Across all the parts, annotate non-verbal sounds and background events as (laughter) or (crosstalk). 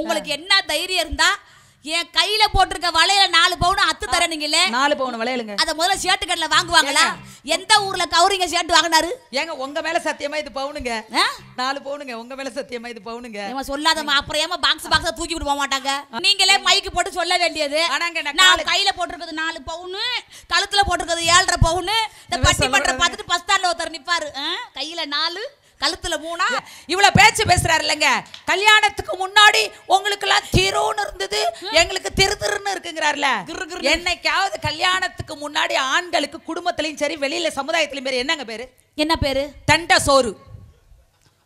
உங்களுக்கு என்ன தைரியம் இருந்தா என் கையில போட்டிருக்க வளையல நாலு பவுன் அத்து தரணுங்களே நாலு பவுன் வளையலுங்க அத முதல்ல ஷர்ட்டு கடல வாங்குவாங்களா எந்த ஊர்ல கவுரிங்க ஷர்ட் வாங்கினாரு ஏங்க உங்க மேல சத்தியமா இது பவுனுங்க நாலு பவுனுங்க உங்க மேல சத்தியமா இது பவுனுங்க ஏமா சொல்லாதமா அப்புறம் ஏமா பாக்ஸ் பாக்ஸ் தூக்கி விட்டு போக மாட்டாங்க நீங்களே மைக்கு போட்டு சொல்ல வேண்டியது ஆனாங்க நான் கையில போட்டிருக்கிறது நாலு பவுனு கழுத்துல போட்டிருக்கிறது ஏழரை பவுனு இந்த பட்டி பண்ற பார்த்துட்டு பஸ் ஒருத்தர் நிப்பாரு கையில நாலு கழுத்துல மூணா இவ்வளவு பேச்சு பேசுறாரு இல்லைங்க கல்யாணத்துக்கு முன்னாடி உங்களுக்கு எல்லாம் திரோன்னு இருந்தது எங்களுக்கு திரு திருன்னு இருக்குங்கிறாருல என்னைக்காவது கல்யாணத்துக்கு முன்னாடி ஆண்களுக்கு குடும்பத்திலையும் சரி வெளியில சமுதாயத்திலையும் பேர் என்னங்க பேரு என்ன பேரு தண்ட சோறு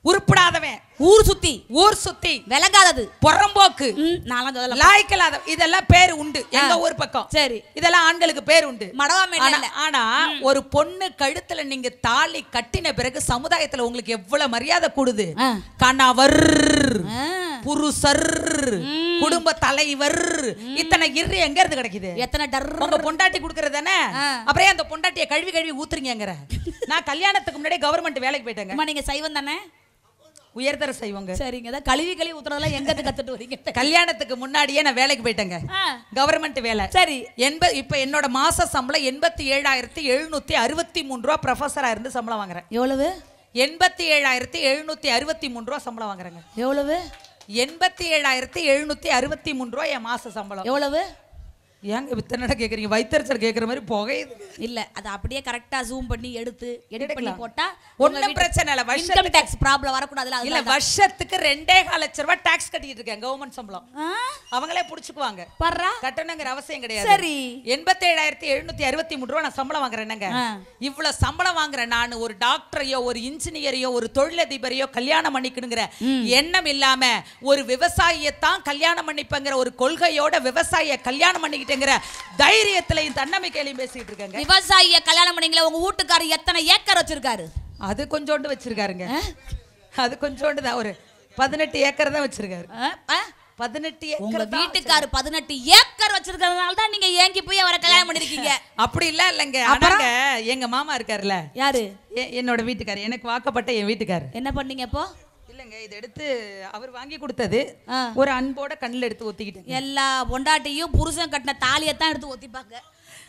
உருப்படாதவன் ஊர் சுத்தி ஊர் சுத்தி விலகாதது புறம்போக்கு நாலாம் சொல்லல லாய்க்கலாத இதெல்லாம் பேர் உண்டு எங்க ஊர் பக்கம் சரி இதெல்லாம் ஆண்களுக்கு பேர் உண்டு மடவாமே ஆனா ஒரு பொண்ணு கழுத்துல நீங்க தாலி கட்டின பிறகு சமுதாயத்துல உங்களுக்கு எவ்வளவு மரியாதை கூடுது கணவர் புருஷர் குடும்ப தலைவர் இத்தனை இரு எங்க இருந்து கிடைக்குது எத்தனை டர் உங்க பொண்டாட்டி குடுக்கறது தானே அப்புறம் அந்த பொண்டாட்டியை கழுவி கழுவி ஊத்துறீங்கிற நான் கல்யாணத்துக்கு முன்னாடி கவர்மெண்ட் வேலைக்கு போயிட்டேங்க நீங்க சைவம் தானே உயர்தர செய்வோங்க சரிங்க தான் கழுவி கழுவி ஊத்துறதெல்லாம் எங்க கத்துட்டு வரீங்க கல்யாணத்துக்கு முன்னாடியே நான் வேலைக்கு போயிட்டேங்க கவர்மெண்ட் வேலை சரி எண்பது இப்ப என்னோட மாச சம்பளம் எண்பத்தி ஏழாயிரத்தி எழுநூத்தி அறுபத்தி மூணு ரூபா ப்ரொஃபஸரா இருந்து சம்பளம் வாங்குறேன் எவ்வளவு எண்பத்தி ஏழாயிரத்தி எழுநூத்தி அறுபத்தி மூணு ரூபா சம்பளம் வாங்குறேங்க எவ்வளவு எண்பத்தி ஏழாயிரத்தி எழுநூத்தி அறுபத்தி மூணு ரூபா என் மாச சம்பளம் எவ்வளவு ஏங்க வித்தனடா கேட்குறீங்க வைத்தறிச்சல் கேட்குற மாதிரி புகையுது இல்லை அதை அப்படியே கரெக்டாக ஜூம் பண்ணி எடுத்து எடிட் பண்ணி போட்டால் ஒன்றும் பிரச்சனை இல்லை இன்கம் டேக்ஸ் ப்ராப்ளம் வரக்கூடாது இல்லை வருஷத்துக்கு ரெண்டே கால் லட்ச ரூபாய் டேக்ஸ் கட்டிட்டு இருக்கேன் கவர்மெண்ட் சம்பளம் அவங்களே பிடிச்சிக்குவாங்க பர்றா கட்டணுங்கிற அவசியம் கிடையாது சரி எண்பத்தேழாயிரத்தி எழுநூத்தி அறுபத்தி மூணு ரூபா நான் சம்பளம் வாங்குறேன்னுங்க இவ்வளோ சம்பளம் வாங்குறேன் நான் ஒரு டாக்டரையோ ஒரு இன்ஜினியரையோ ஒரு தொழிலதிபரையோ கல்யாணம் பண்ணிக்கணுங்கிற எண்ணம் இல்லாம ஒரு விவசாயியை தான் கல்யாணம் பண்ணிப்பங்கிற ஒரு கொள்கையோட விவசாயியை கல்யாணம் பண்ணிக்கிட்டு பண்ணிட்டேங்கிற தைரியத்திலையும் தன்னம்பிக்கையிலையும் பேசிட்டு இருக்காங்க விவசாயிய கல்யாணம் பண்ணீங்களே உங்க வீட்டுக்காரர் எத்தனை ஏக்கர் வச்சிருக்காரு அது கொஞ்சோண்டு வச்சிருக்காருங்க அது கொஞ்சோண்டு தான் ஒரு பதினெட்டு ஏக்கர் தான் வச்சிருக்காரு பதினெட்டு ஏக்கர் வீட்டுக்காரு பதினெட்டு ஏக்கர் தான் நீங்க ஏங்கி போய் அவரை கல்யாணம் பண்ணிருக்கீங்க அப்படி இல்ல இல்லங்க எங்க மாமா யாரு என்னோட எனக்கு வாக்கப்பட்ட என் வீட்டுக்காரு என்ன பண்ணீங்க இல்லைங்க இதை எடுத்து அவர் வாங்கி கொடுத்தது ஒரு அன்போட கண்ணில் எடுத்து ஒத்திக்கிட்டேன் எல்லா பொண்டாட்டியும் புருஷன் கட்டின தாலியை தான் எடுத்து ஒத்திப்பாங்க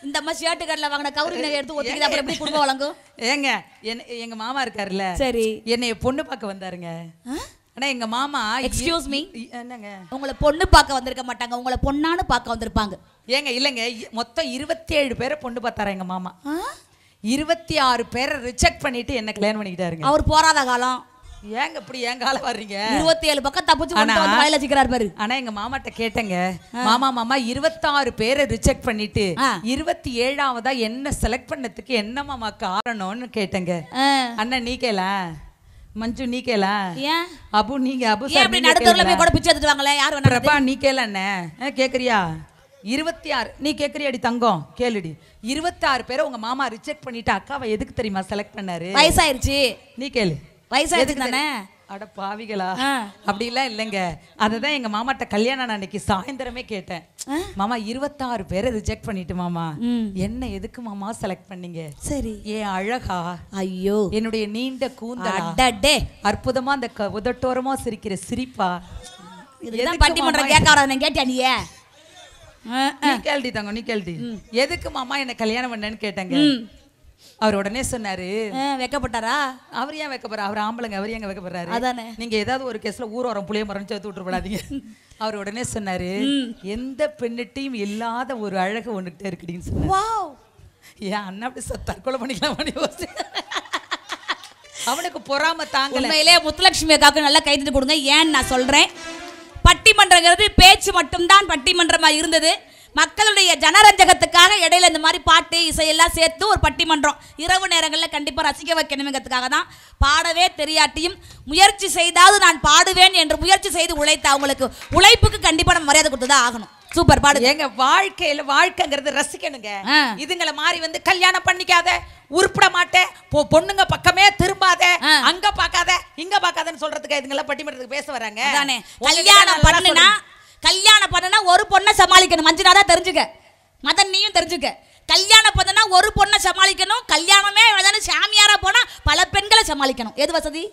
இந்த மாதிரி ஷர்ட்டு கடையில் வாங்கின கவுரி நகை எடுத்து ஒத்திக்கிட்டு அப்புறம் எப்படி குடும்பம் வழங்கும் ஏங்க என் எங்க மாமா இருக்காருல்ல சரி என்னைய பொண்ணு பார்க்க வந்தாருங்க ஆனா எங்க மாமா எக்ஸ்கியூஸ் மீ என்னங்க உங்களை பொண்ணு பார்க்க வந்திருக்க மாட்டாங்க உங்களை பொண்ணான்னு பார்க்க வந்திருப்பாங்க ஏங்க இல்லைங்க மொத்தம் இருபத்தி ஏழு பேரை பொண்ணு பார்த்தாரா எங்க மாமா இருபத்தி ஆறு பேரை ரிஜெக்ட் பண்ணிட்டு என்ன கல்யாணம் பண்ணிக்கிட்டாருங்க அவர் போராத காலம் ஏங்க இப்படி ஏன் கால வர்றீங்க இருபத்தி ஏழு பக்கம் தப்பிச்சு வாயில வச்சுக்கிறாரு பாரு ஆனா எங்க மாமாட்ட கேட்டேங்க மாமா மாமா இருபத்தாறு பேரை ரிஜெக்ட் பண்ணிட்டு இருபத்தி ஏழாவதா என்ன செலக்ட் பண்ணதுக்கு என்ன மாமா காரணம்னு கேட்டங்க அண்ணா நீ கேள மஞ்சு நீ கேள ஏன் அபு நீங்க அபு சார் அப்படி நடுத்தரல போய் கூட பிச்சை எடுத்துட்டு யார் வேணா நீ கேள அண்ணே கேக்குறியா இருபத்தி ஆறு நீ கேக்குறியாடி தங்கம் கேளுடி இருபத்தாறு பேரை உங்க மாமா ரிஜெக்ட் பண்ணிட்டு அக்காவை எதுக்கு தெரியுமா செலக்ட் பண்ணாரு வயசாயிருச்சு நீ கேளு வயசாயிருக்கு தானே அட பாவிகளா அப்படிலாம் இல்லைங்க அதுதான் எங்க மாமாட்ட கல்யாணம் அன்னைக்கு சாயந்தரமே கேட்டேன் மாமா இருபத்தாறு பேரை ரிஜெக்ட் பண்ணிட்டு மாமா என்ன எதுக்கு மாமா செலக்ட் பண்ணீங்க சரி ஏன் அழகா ஐயோ என்னுடைய நீண்ட கூந்தல் அற்புதமா அந்த உதட்டோரமா சிரிக்கிற சிரிப்பா இதுதான் கேட்டியா நீ நீ கேள்வி தாங்க நீ கேள்வி எதுக்கு மாமா என்ன கல்யாணம் பண்ணேன்னு கேட்டேங்க அவர் உடனே சொன்னாரு வைக்கப்பட்டாரா அவர் ஏன் வைக்கப்படுறா அவர் ஆம்பளைங்க அவர் எங்க வைக்கப்படுறாரு அதானே நீங்க ஏதாவது ஒரு கேஸ்ல ஊரோரம் புளிய மரம் சேர்த்து விட்டுறப்படாதீங்க (laughs) அவர் உடனே சொன்னாரு எந்த பெண்ணிட்டையும் இல்லாத ஒரு அழகு ஒண்ணுகிட்ட இருக்குடின்னு சொன்னாரு ஏன் அண்ணா அப்படி தற்கொலை பண்ணிக்கலாம் பண்ணி (laughs) அவனுக்கு பொறாம தாங்க உண்மையிலே முத்துலட்சுமி அக்காவுக்கு நல்லா கைது கொடுங்க ஏன்னு நான் சொல்றேன் பட்டிமன்றங்கிறது பேச்சு மட்டும்தான் பட்டிமன்றமா இருந்தது மக்களுடைய ஜனரஞ்சகத்துக்காக இடையில இந்த மாதிரி பாட்டு இசையெல்லாம் சேர்த்து ஒரு பட்டிமன்றம் இரவு நேரங்களில் கண்டிப்பாக ரசிக்க வைக்கணுங்கிறதுக்காக தான் பாடவே தெரியாட்டியும் முயற்சி செய்தாவது நான் பாடுவேன் என்று முயற்சி செய்து உழைத்த அவங்களுக்கு உழைப்புக்கு கண்டிப்பாக நம்ம மரியாதை கொடுத்து தான் ஆகணும் சூப்பர் பாடு எங்க வாழ்க்கையில வாழ்க்கைங்கிறது ரசிக்கணுங்க இதுங்களை மாதிரி வந்து கல்யாணம் பண்ணிக்காத உருப்பிட மாட்டேன் பொண்ணுங்க பக்கமே திரும்பாத அங்க பாக்காத இங்க பாக்காதன்னு சொல்றதுக்கு இதுங்கள பட்டிமன்றத்துக்கு பேச வராங்க கல்யாணம் பண்ணுனா கல்யாணம் பண்ணனா ஒரு பொண்ணை சமாளிக்கணும் மஞ்சனா தான் தெரிஞ்சுக்க மதன் நீயும் தெரிஞ்சுக்க கல்யாணம் பண்ணனா ஒரு பொண்ணை சமாளிக்கணும் கல்யாணமே சாமியாராக போனால் பல பெண்களை சமாளிக்கணும் எது வசதி